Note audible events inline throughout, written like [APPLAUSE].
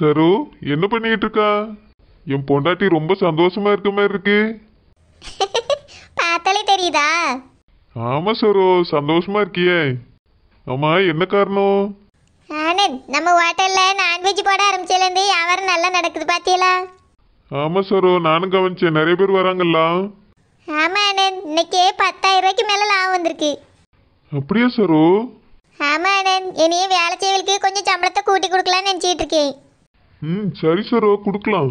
சரு என்ன பண்ணிட்டு இருக்கா என் பொண்டாட்டி ரொம்ப சந்தோஷமா இருக்க மாதிரி இருக்கு [LAUGHS] பார்த்தாலே தெரியுதா ஆமா சரு சந்தோஷமா இருக்கியே ஆமா என்ன காரணம் ஆனந்த் நம்ம ஹோட்டல்ல நான்வெஜ் போட ஆரம்பிச்சதுலேருந்து வியாபாரம் நல்லா நடக்குது பாத்தீங்களா ஆமா சரு நானும் கவனிச்சேன் நிறைய பேர் வராங்கல்ல ஆமா ஆனந்த் இன்னைக்கு பத்தாயிரம் ரூபாய்க்கு மேல லாபம் வந்திருக்கு அப்படியா சரு ஆமா ஆனந்த் இனியும் வேலை செய்வலுக்கு கொஞ்சம் சம்பளத்தை கூட்டி கொடுக்கலாம்னு நினச்சிட்டு இருக்கேன் ம் சரி சரோ கொடுக்கலாம்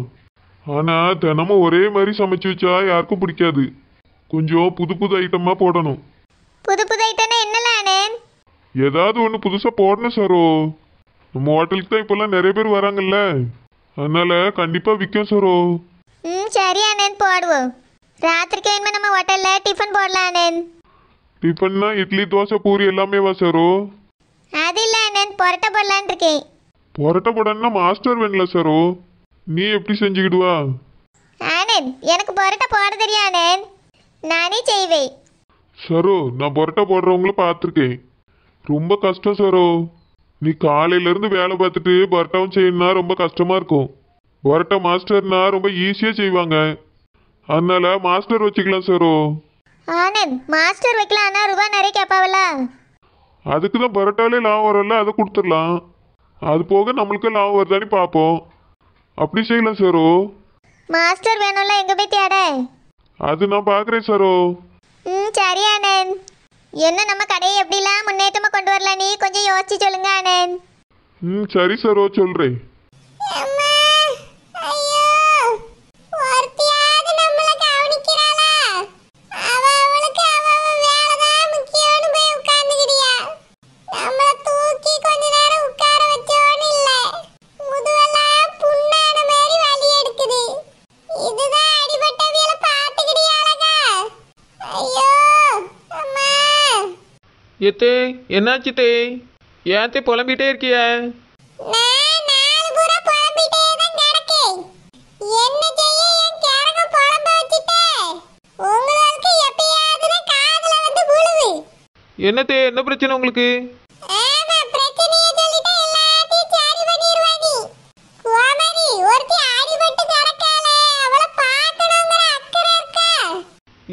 ஆனால் தினமும் ஒரே மாதிரி சமைச்சு வச்சா யாருக்கும் பிடிக்காது கொஞ்சம் புது புது ஐட்டமாக போடணும் புது புது ஐட்டம்னா என்னல ஏதாவது ஒன்று புதுசாக போடணும் சரோ நம்ம ஹோட்டலுக்கு தான் இப்போல்லாம் நிறைய பேர் வராங்கல்ல அதனால கண்டிப்பாக விற்கும் சரோ ம் சரி அண்ணன் போடுவோம் ராத்திரிக்கு வேணுமா நம்ம ஹோட்டல்ல டிஃபன் போடலாம் அண்ணன் டிஃபன்னா இட்லி தோசை பூரி எல்லாமே வா சரோ அது இல்லை அண்ணன் பொரட்டை போடலான் இருக்கேன் புரட்ட போடன்னா மாஸ்டர் வேணல சரோ நீ எப்படி செஞ்சுக்கிடுவா ஆனந்த் எனக்கு புரட்ட போட தெரியும் ஆனந்த் நானே செய்வேன் சரோ நான் புரட்டா போடுறவங்கள பார்த்துருக்கேன் ரொம்ப கஷ்டம் சரோ நீ காலையிலேருந்து வேலை பார்த்துட்டு பரட்டாவும் செய்யணும்னா ரொம்ப கஷ்டமாக இருக்கும் பரட்டா மாஸ்டர்னா ரொம்ப ஈஸியாக செய்வாங்க அதனால மாஸ்டர் வச்சுக்கலாம் சரோ ஆனந்த் மாஸ்டர் வைக்கலாம் ஆனால் ரூபா நிறைய கேட்பாவல அதுக்கு தான் பரட்டாலே லாபம் வரல அதை கொடுத்துடலாம் அது போக நம்மளுக்கு லாபம் வருதானே பார்ப்போம் அப்படி செய்யலாம் சரோ மாஸ்டர் வேணும்ல எங்க போய் தேட அது நான் பார்க்குறேன் சரோ ம் சரி அண்ணன் என்ன நம்ம கடையை எப்படிலாம் முன்னேற்றமா கொண்டு வரல நீ கொஞ்சம் யோசிச்சு சொல்லுங்க அண்ணன் ம் சரி சரோ சொல்கிறேன் எத்தே என்னாச்சு தே ஏன் தே புலம்பிட்டே இருக்கிய என்னத்தே என்ன பிரச்சனை உங்களுக்கு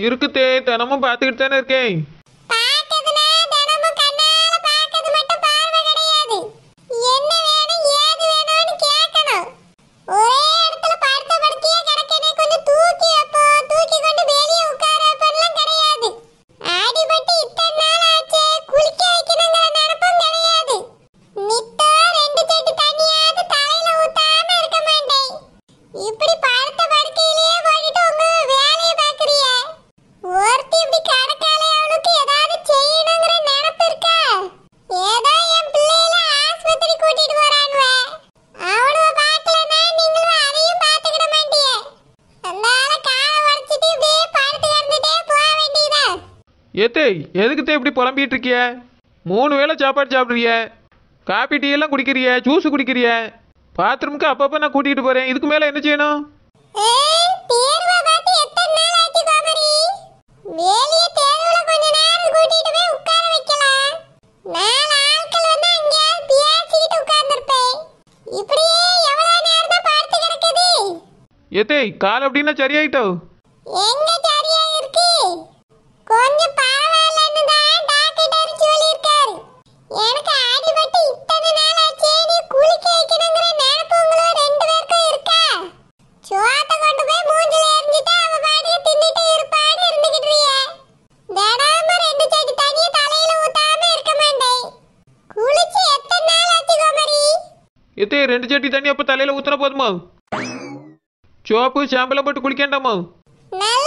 இருக்குதே தினமும் பார்த்துக்கிட்டு தானே இருக்கேன் எதுக்குத்தே இப்படி புலம்பிகிட்டு இருக்கிய மூணு வேளை சாப்பாடு சாப்பிட்றிய காப்பி டீ எல்லாம் குடிக்கிறிய ஜூஸ் குடிக்கிறிய பாத்ரூமுக்கு அப்பப்போ நான் கூட்டிகிட்டு போகிறேன் இதுக்கு மேலே என்ன செய்யணும் ஏத்தே கால் அப்படின்னா சரியாயிட்டோ எங்க சரியா இருக்கு கொஞ்சம் பாவம் எனக்கு அடிபட்டு இத்தனை நாள் ஆச்சே நீ குளிக்க வைக்கணுங்கிற நினைப்பு உங்களோ ரெண்டு பேருக்கும் இருக்கா சோத்த கொண்டு போய் மூஞ்சில எரிஞ்சிட்டு அவ பாட்டுக்கு தின்னுட்டு இருப்பான்னு இருந்துகிட்டுறிய தினமும் ரெண்டு செடி தண்ணியை தலையில ஊத்தாம இருக்க மாட்டேன் குளிச்சு எத்தனை நாள் ஆச்சு கோமரி எத்தே ரெண்டு செடி தண்ணி அப்ப தலையில ஊத்துனா போதுமா சோப்பு சாம்பலம் போட்டு குளிக்கண்டாமா நல்ல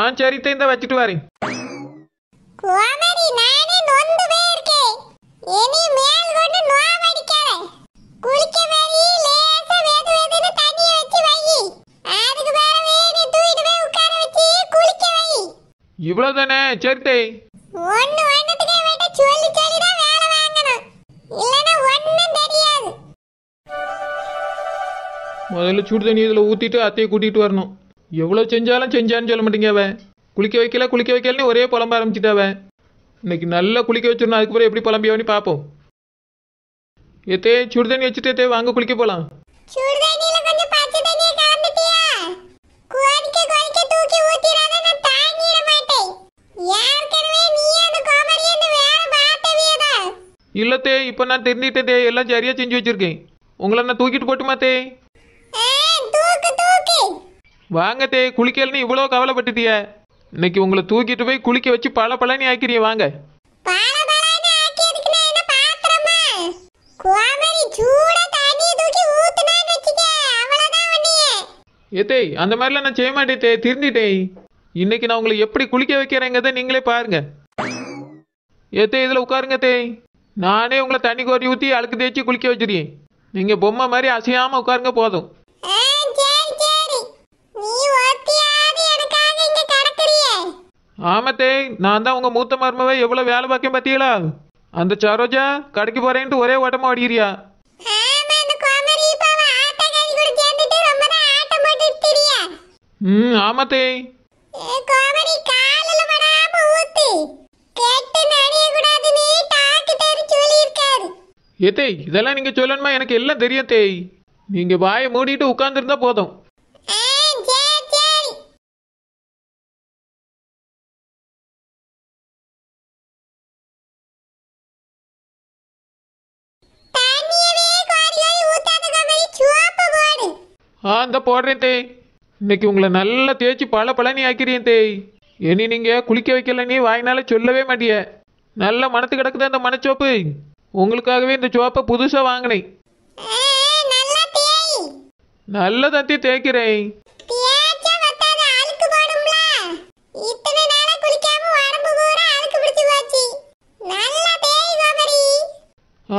ஆ சரி இந்த வச்சுட்டு வாரி இவ்வளவுதானே சரித்தை ஒன்னு ஒன்னத்துக்கே வேண்ட சொல்லி சொல்லி வேலை வாங்கணும் இல்லனா ஒண்ணும் தெரியாது முதல்ல சுடுதண்ணி தண்ணி இதில் ஊற்றிட்டு அத்தையை கூட்டிகிட்டு வரணும் எவ்வளோ செஞ்சாலும் செஞ்சான்னு சொல்ல மாட்டேங்க அவன் குளிக்க வைக்கல குளிக்க வைக்கலன்னு ஒரே புலம்ப ஆரம்பிச்சிட்டாவன் இன்னைக்கு நல்லா குளிக்க வச்சிடணும் அதுக்கப்புறம் எப்படி புலம்பியவனு பார்ப்போம் எத்தே சுடுதண்ணி வச்சுட்டு எத்தையே வாங்க குளிக்க போகலாம் இல்லத்தே இப்போ நான் தெரிஞ்சிட்டே எல்லாம் சரியாக செஞ்சு வச்சுருக்கேன் உங்களை நான் தூக்கிட்டு போட்டுமாத்தே வாங்கத்தே குளிக்கலன்னு இவ்வளோ கவலைப்பட்டுட்டிய இன்னைக்கு உங்களை தூக்கிட்டு போய் குளிக்க வச்சு பல பழனி ஆக்கிறிய வாங்க ஏத்தே அந்த மாதிரிலாம் நான் செய்ய மாட்டேன் திருந்திட்டே திருந்திட்டேய் இன்னைக்கு நான் உங்களை எப்படி குளிக்க வைக்கிறேங்கிறத நீங்களே பாருங்க ஏத்தே இதில் உட்காருங்க தேய் நானே உங்களை தண்ணி கோரி ஊற்றி அழுக்கு தேய்ச்சி குளிக்க வச்சிருக்கேன் நீங்கள் பொம்மை மாதிரி அசையாமல் உட்காருங்க போதும் ஆமத்தே நான் தான் உங்கள் மூத்த மருமவை எவ்வளோ வேலை பார்க்கேன் பார்த்தீங்களா அந்த சரோஜா கடைக்கு போகிறேன்ட்டு ஒரே ஓட்டமாக ஓடிக்கிறியா ம் ஆமாத்தே ஏ தேய் இதெல்லாம் நீங்கள் சொல்லணுமா எனக்கு எல்லாம் தெரியும் தேய் நீங்கள் வாயை மூடிட்டு உட்காந்துருந்தா போதும் ஆ இந்த போடுறேன் தேய் இன்னைக்கு உங்களை நல்லா தேய்ச்சி பல பழனி ஆக்கிறேன் தேய் இனி நீங்கள் குளிக்க வைக்கல நீ வாங்கினால சொல்லவே மாட்டிய நல்ல மனத்து கிடக்குது அந்த மனச்சோப்பு உங்களுக்காகவே இந்த சோப்பை புதுசாக வாங்கினேன் நல்ல தத்தி தேய்க்கிறேன்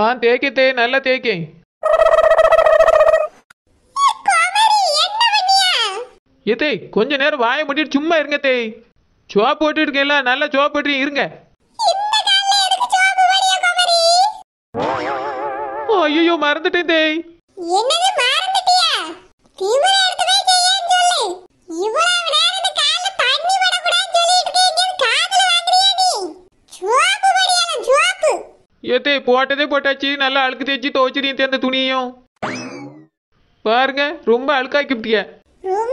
ஆ தேய்க்க தேய் நல்லா தேய்க்கேன் ஏத்தே கொஞ்ச நேரம் வாயை மூடிட்டு சும்மா இருங்க தேய் சோப்பு போட்டு இருக்கேன்ல நல்லா சோப்பு போட்டு இருங்க ஐயோ மறந்துட்டேன் தேய் என்னது மறந்துட்டியா ஏத்தே போட்டதே போட்டாச்சு நல்லா அழுக்கு தேய்ச்சி துவைச்சிருந்தேன் அந்த துணியும் பாருங்க ரொம்ப அழுக்காக்கிவிட்டியா ரொம்ப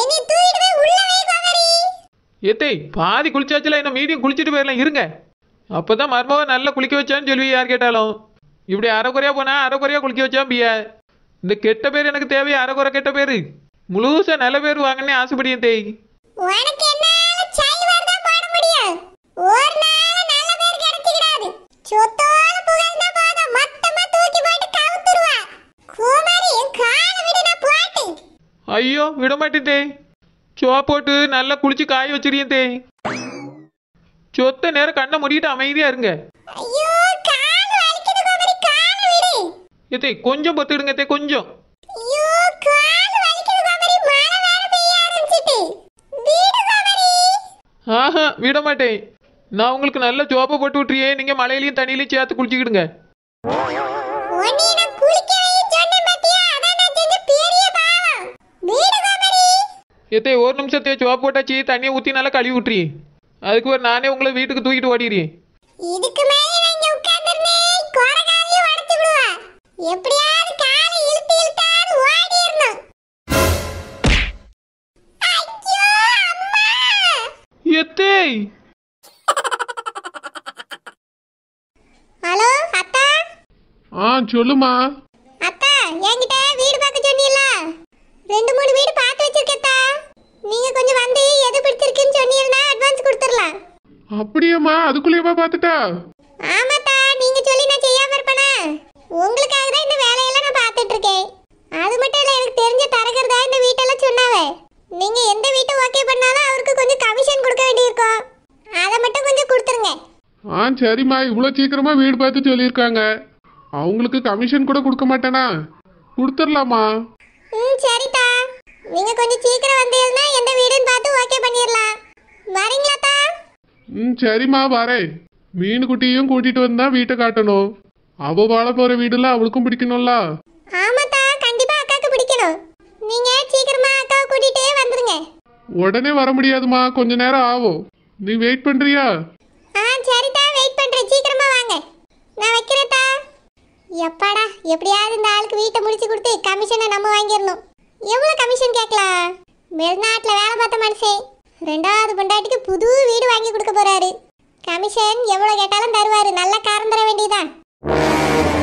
என்னை தூக்கிட்டு போய் உள்ள வை பாதி குளிச்சாச்சுல என்ன மீடியம் குளிச்சுட்டு போயிடலாம் இருங்க அப்பதான் மர்மாவை நல்லா குளிக்க வச்சான்னு சொல்லி யார் கேட்டாலும் இப்படி அரைக்குறையா போனா அரைக்குறையா குளிக்க வச்சான் பியா இந்த கெட்ட பேர் எனக்கு தேவையா அரைக்குறை கெட்ட பேர் முழுசா நல்ல பேர் வாங்கன்னு ஆசைப்படியும் தேய் உனக்கு என்ன ஒரு நாள் நல்ல பேர் கிடைச்சிடாது சொத்து ஐயோ விடமாட்டேன் தேய் போட்டு நல்லா குளிச்சு காய வச்சிருக்கேன் தேய் சொத்த நேரம் கண்ணை மூடிட்டு அமைதியா இருங்க ஏத்தே கொஞ்சம் பொத்துக்கிடுங்க தே கொஞ்சம் ஆஹா விட மாட்டேன் நான் உங்களுக்கு நல்ல சோப்பை போட்டு விட்டுறியே நீங்கள் மலையிலையும் தண்ணியிலையும் சேர்த்து குளிச்சுக்கிடுங்க எத்தே ஒரு நிமிஷத்தையோ சோப்பு போட்டாச்சு தண்ணியை ஊற்றி நல்லா கழுவி விட்றி அதுக்கு ஒரு நானே உங்களை வீட்டுக்கு தூக்கிட்டு ஓடிடுறேன் சொல்லுமா அப்படியாம்மா அதுக்குள்ளேயே பாத்துட்டா ஆமாடா நீங்க சொல்லி நான் செய்யாம இருப்பேனா உங்களுக்காக தான் இந்த வேலையெல்லாம் நான் பாத்துட்டு இருக்கேன் அது மட்டும் இல்ல எனக்கு தெரிஞ்ச தரகர்தா இந்த வீட்டெல்லாம் சொன்னாவே நீங்க எந்த வீட்டை ஓகே பண்ணாலும் அவருக்கு கொஞ்சம் கமிஷன் கொடுக்க வேண்டியிருக்கும் அதை மட்டும் கொஞ்சம் கொடுத்துருங்க ஆ சரிம்மா இவ்வளோ சீக்கிரமா வீடு பார்த்து சொல்லியிருக்காங்க அவங்களுக்கு கமிஷன் கூட கொடுக்க மாட்டேனா கொடுத்துடலாமா ம் சரிதா நீங்க கொஞ்சம் சீக்கிரம் வந்தீங்கன்னா எந்த வீடுன்னு பார்த்து ஓகே பண்ணிடலாம் வரீங்களா ம் சரிம்மா வரேன் மீனுக்குட்டியும் கூட்டிட்டு வந்தா வீட்டை காட்டணும் அவ வாழ போற வீடுல அவளுக்கும் பிடிக்கணும்ல ஆமாத்தா கண்டிப்பா அக்காக்கு பிடிக்கணும் நீங்க சீக்கிரமா அக்காவை கூட்டிட்டே வந்துருங்க உடனே வர முடியாதுமா கொஞ்ச நேரம் ஆகும் நீ வெயிட் பண்றியா ஆ சரிதா வெயிட் பண்றேன் சீக்கிரமா வாங்க நான் வைக்கிறேன்டா எப்பாடா எப்படியாவது இந்த ஆளுக்கு வீட்டை முடிச்சு கொடுத்து கமிஷனை நம்ம வாங்கிடணும் எவ்வளோ கமிஷன் கேட்கலாம் வெளிநாட்டில் வேலை பார்த்த மனுஷன் ரெண்டாவது பொண்டாட்டிக்கு புது வீடு வாங்கி கொடுக்க போறாரு கமிஷன் எவ்வளோ கேட்டாலும் தருவாரு நல்ல காரம் தர வேண்டியதான்